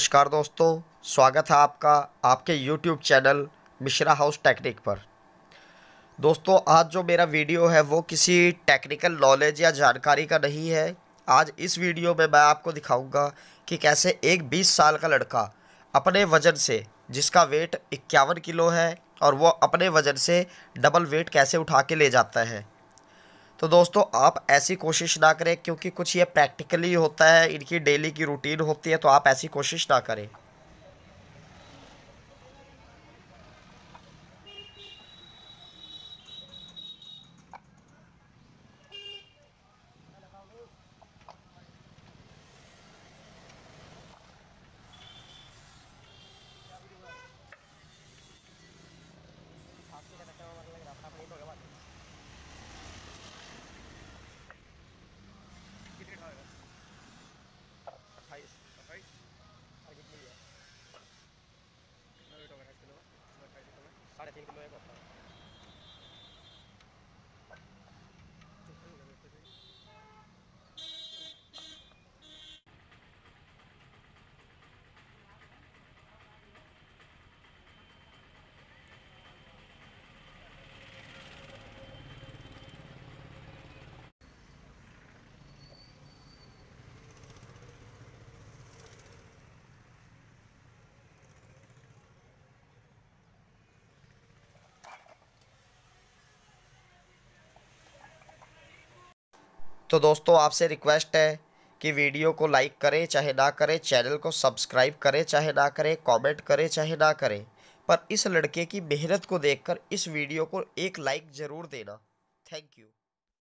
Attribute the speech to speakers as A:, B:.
A: नमस्कार दोस्तों स्वागत है आपका आपके YouTube channel Mishra house technique पर दोस्तों आज जो मेरा वीडियो है वो किसी टेक्निकल नॉलेज या जानकारी का नहीं है आज इस वीडियो में मैं आपको दिखाऊंगा कि कैसे एक 20 साल का लड़का अपने वज़न से जिसका वेट इक्यावन किलो है और वो अपने वज़न से डबल वेट कैसे उठा के ले जाता है तो दोस्तों आप ऐसी कोशिश ना करें क्योंकि कुछ ये प्रैक्टिकली होता है इनकी डेली की रूटीन होती है तो आप ऐसी कोशिश ना करें तो दोस्तों आपसे रिक्वेस्ट है कि वीडियो को लाइक करें चाहे ना करें चैनल को सब्सक्राइब करें चाहे ना करें कमेंट करें चाहे ना करें पर इस लड़के की मेहनत को देखकर इस वीडियो को एक लाइक ज़रूर देना थैंक यू